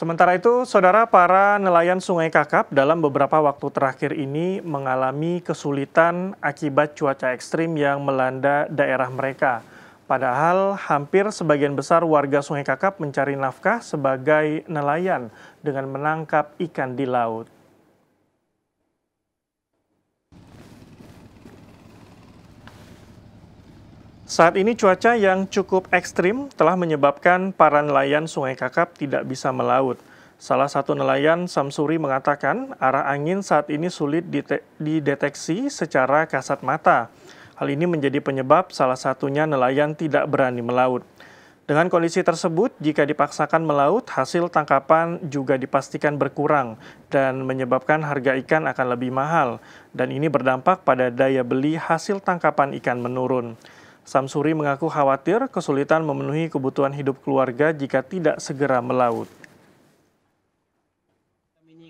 Sementara itu, saudara para nelayan Sungai Kakap dalam beberapa waktu terakhir ini mengalami kesulitan akibat cuaca ekstrim yang melanda daerah mereka. Padahal hampir sebagian besar warga Sungai Kakap mencari nafkah sebagai nelayan dengan menangkap ikan di laut. Saat ini cuaca yang cukup ekstrim telah menyebabkan para nelayan Sungai Kakap tidak bisa melaut. Salah satu nelayan Samsuri mengatakan arah angin saat ini sulit dideteksi secara kasat mata. Hal ini menjadi penyebab salah satunya nelayan tidak berani melaut. Dengan kondisi tersebut, jika dipaksakan melaut, hasil tangkapan juga dipastikan berkurang dan menyebabkan harga ikan akan lebih mahal. Dan ini berdampak pada daya beli hasil tangkapan ikan menurun. Samsuri mengaku khawatir kesulitan memenuhi kebutuhan hidup keluarga jika tidak segera melaut.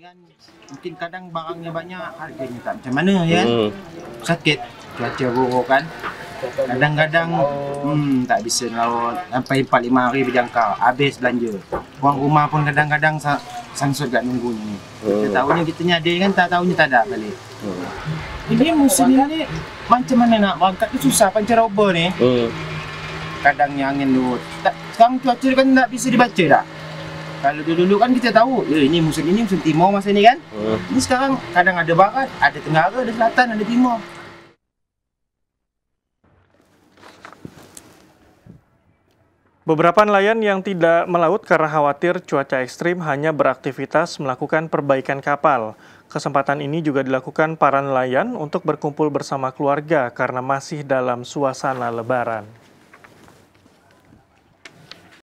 kan, Mungkin kadang barangnya banyak, harganya tak macam mana ya. Hmm. Sakit, cuaca buruk kan. Kadang-kadang hmm, tak bisa melaut sampai 4-5 hari berjangka, habis belanja. Uang rumah pun kadang-kadang sangsut kat nunggu ni. Hmm. Kita tahunya kita ni ada kan, tak tahunya tak ada balik. Hmm. Ini musim ni macam mana nak berangkat tu susah pancaroba ni. Hmm. Kadang ni angin tu. Tak, sekarang cuaca kan tak bisa dibaca dah. Kalau dulu-dulu kan kita tahu, eh ini musim ini musim timur masa ni kan. Hmm. Ini sekarang kadang ada barat, ada tenggara, ada selatan, ada timur. Beberapa nelayan yang tidak melaut karena khawatir cuaca ekstrim hanya beraktivitas melakukan perbaikan kapal. Kesempatan ini juga dilakukan para nelayan untuk berkumpul bersama keluarga karena masih dalam suasana lebaran.